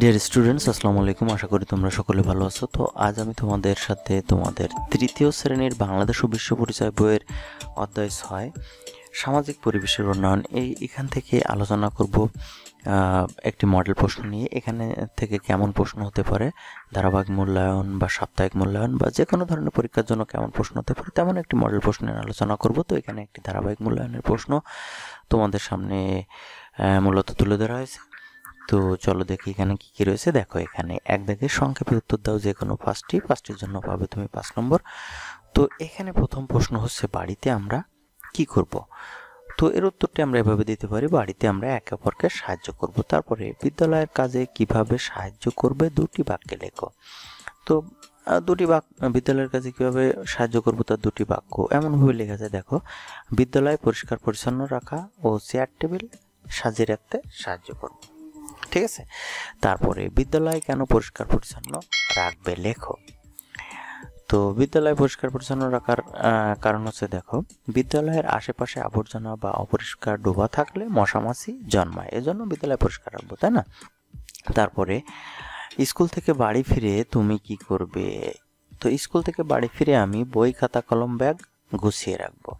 Dear students আসসালামু আলাইকুম আশা করি তোমরা সকলে ভালো আছো তো আজ আমি তোমাদের সাথে তোমাদের তৃতীয় শ্রেণীর বাংলাদেশ ও বিশ্ব পরিচয় বইয়ের অধ্যায় ছয় সামাজিক পরিবেশের উন্নয়ন এই এখান থেকে আলোচনা করব একটি মডেল প্রশ্ন নিয়ে এখানে থেকে কেমন প্রশ্ন হতে পারে ধারাবাহিক মূল্যায়ন বা সাপ্তাহিক মূল্যায়ন বা যে কোনো ধরনের পরীক্ষার জন্য কেমন প্রশ্ন হতে পারে তেমন একটি মডেল প্রশ্নের আলোচনা করব তো এখানে একটি ধারাবাহিক মূল্যায়নের প্রশ্ন তোমাদের সামনে মূলত তুলে ধরা হয়েছে তো চলো দেখি এখানে কি কি রয়েছে দেখো এখানে এক দাগে সংক্ষেপে উত্তর দাও যে কোনো পাঁচটি পাঁচটির জন্য পাবে তুমি পাঁচ নম্বর তো এখানে প্রথম প্রশ্ন হচ্ছে বাড়িতে আমরা কি করব। তো এর উত্তরটি আমরা এভাবে দিতে পারি বাড়িতে আমরা একে অপরকে সাহায্য করব তারপরে বিদ্যালয়ের কাজে কিভাবে সাহায্য করবে দুটি বাক্যে লেখো তো দুটি বাক্য বিদ্যালয়ের কাছে কীভাবে সাহায্য করবো তার দুটি বাক্য এমনভাবে লেখা যায় দেখো বিদ্যালয় পরিষ্কার পরিচ্ছন্ন রাখা ও চেয়ার টেবিল সাজিয়ে রাখতে সাহায্য করবো ঠিক আছে তারপরে বিদ্যালয় কেন পরিষ্কার পরিচ্ছন্ন রাখবে লেখো তো বিদ্যালয় পরিষ্কার পরিচ্ছন্ন রাখার কারণ হচ্ছে দেখো বিদ্যালয়ের আশেপাশে আবর্জনা বা অপরিষ্কার ডোবা থাকলে মশামাছি জন্মায় এজন্য বিদ্যালয় পরিষ্কার রাখবো তাই না তারপরে স্কুল থেকে বাড়ি ফিরে তুমি কি করবে তো স্কুল থেকে বাড়ি ফিরে আমি বই খাতা কলম ব্যাগ গুছিয়ে রাখবো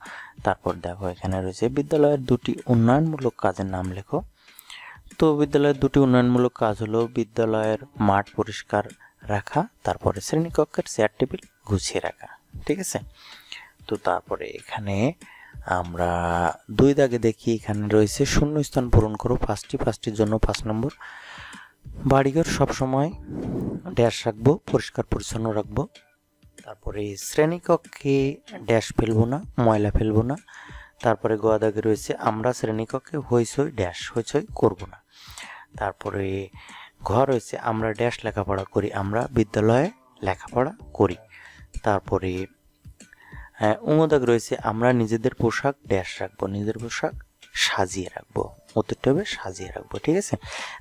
তারপর দেখো এখানে রয়েছে বিদ্যালয়ের দুটি উন্নয়নমূলক কাজের নাম লেখো তো বিদ্যালয়ের দুটি উন্নয়নমূলক কাজ হলো বিদ্যালয়ের মাঠ পরিষ্কার রাখা তারপরে শ্রেণীকক্ষের চেয়ার টেবিল গুছিয়ে রাখা ঠিক আছে তো তারপরে এখানে আমরা দুই দাগে দেখি এখানে রয়েছে শূন্য স্থান পূরণ করো ফার্স্টটি ফার্স্টটির জন্য ফার্স্ট নম্বর বাড়িঘর সবসময় ড্যাশ রাখবো পরিষ্কার পরিচ্ছন্ন রাখবো তারপরে শ্রেণীকক্ষে ড্যাশ ফেলবো না ময়লা ফেলবো না তারপরে গোয়াদাগে রয়েছে আমরা শ্রেণীকক্ষে হইচই ড্যাশ হইচই করব না তারপরে ঘ রয়েছে আমরা ড্যাশ লেখাপড়া করি আমরা বিদ্যালয়ে লেখাপড়া করি তারপরে দাগ রয়েছে আমরা নিজেদের পোশাক ড্যাশ রাখবো নিজেদের পোশাক সাজিয়ে রাখবো অতিরিক্তভাবে সাজিয়ে রাখবো ঠিক আছে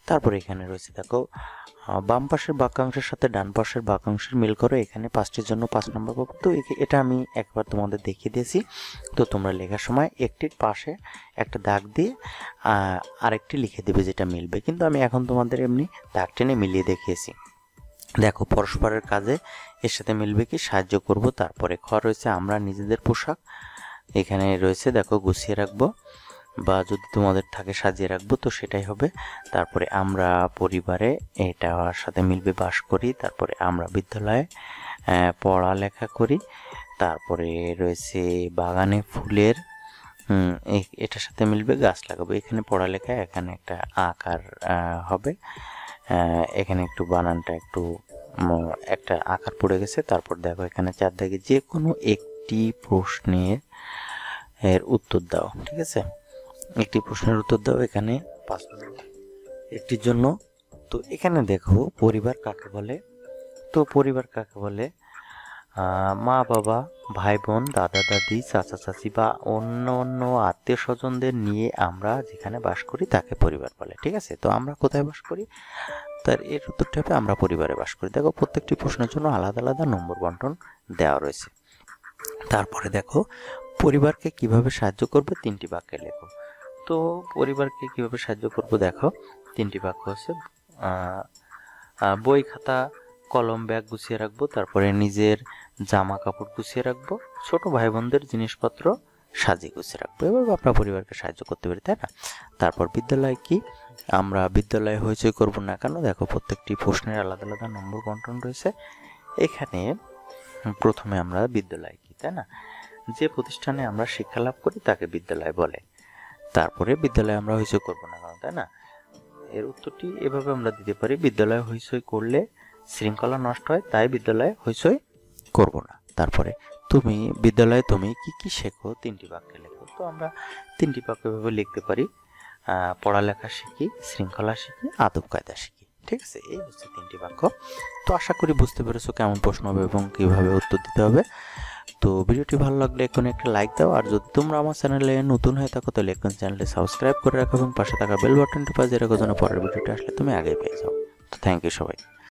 তারপরে এখানে রয়েছে দেখো বাম পাশের বাক্যাংশের সাথে ডান পাশের বাক্যাংশের মিল করো এখানে পাঁচটির জন্য পাঁচ নম্বর পাবো তো এটা আমি একবার তোমাদের দেখিয়ে দিয়েছি তো তোমরা লেখার সময় একটির পাশে একটা দাগ দিয়ে আরেকটি লিখে দেবে যেটা মিলবে কিন্তু আমি এখন তোমাদের এমনি দাগ টেনে মিলিয়ে দেখিয়েছি দেখো পরস্পরের কাজে এর সাথে মিলবে কি সাহায্য করব তারপরে খ রয়েছে আমরা নিজেদের পোশাক এখানে রয়েছে দেখো গুছিয়ে রাখবো বা যদি তোমাদের থাকে সাজিয়ে রাখবো তো সেটাই হবে তারপরে আমরা পরিবারে এটার সাথে মিলবে বাস করি তারপরে আমরা বিদ্যালয়ে পড়ালেখা করি তারপরে রয়েছে বাগানে ফুলের এটার সাথে মিলবে গাছ লাগাবো এখানে পড়ালেখা এখানে একটা আকার হবে এখানে একটু বানানটা একটু একটা আকার পড়ে গেছে তারপর দেখো এখানে চারদিকে যে কোনো একটি প্রশ্নের এর উত্তর দাও ঠিক আছে একটি প্রশ্নের উত্তর দাও এখানে পাঁচ একটির জন্য তো এখানে দেখো পরিবার কাকে বলে তো পরিবার কাকে বলে মা বাবা ভাই বোন দাদা দাদি চাচা চাচি বা অন্য অন্য আত্মীয় স্বজনদের নিয়ে আমরা যেখানে বাস করি তাকে পরিবার বলে ঠিক আছে তো আমরা কোথায় বাস করি তার এর উত্তরটি হবে আমরা পরিবারে বাস করি দেখো প্রত্যেকটি প্রশ্নের জন্য আলাদা আলাদা নম্বর বন্টন দেওয়া রয়েছে তারপরে দেখো পরিবারকে কিভাবে সাহায্য করবে তিনটি বাক্যে লেখো তো পরিবারকে কিভাবে সাহায্য করব দেখো তিনটি বাক্য আছে বই খাতা কলম ব্যাগ গুছিয়ে রাখবো তারপরে নিজের জামা কাপড় গুছিয়ে রাখবো ছোট ভাই বোনদের জিনিসপত্র সাজিয়ে গুছিয়ে রাখবো এভাবে আপনার পরিবারকে সাহায্য করতে পারি তাই না তারপর বিদ্যালয় কি আমরা বিদ্যালয়ে হইচই করব না কেন দেখো প্রত্যেকটি প্রশ্নের আলাদা আলাদা নম্বর বন্টন রয়েছে এখানে প্রথমে আমরা বিদ্যালয় কি তাই না যে প্রতিষ্ঠানে আমরা শিক্ষা লাভ করি তাকে বিদ্যালয় বলে তারপরে বিদ্যালয়ে আমরা হইচই করব না কারণ তাই না এর উত্তরটি এভাবে আমরা দিতে পারি বিদ্যালয়ে হইচই করলে শৃঙ্খলা নষ্ট হয় তাই বিদ্যালয়ে হইচই করব না তারপরে তুমি বিদ্যালয়ে তুমি কি কি শেখো তিনটি বাক্যে লেখো তো আমরা তিনটি বাক্য এভাবে লিখতে পারি পড়ালেখা শিখি শৃঙ্খলা শিখি আদব কায়দা শিখি ঠিক আছে এই হচ্ছে তিনটি বাক্য তো আশা করি বুঝতে পেরেছো কেমন প্রশ্ন হবে এবং কীভাবে উত্তর দিতে হবে তো ভিডিওটি ভালো লাগলে এখন একটা লাইক দাও আর যদি তোমরা আমার চ্যানেলে নতুন হয়ে থাকো তাহলে এখন চ্যানেলে সাবস্ক্রাইব করে রাখো এবং পাশে থাকা বেল বাটনটি পাশে রাখো যেন পরের ভিডিওটি আসলে তুমি আগে পেয়ে যাও তো থ্যাংক ইউ সবাই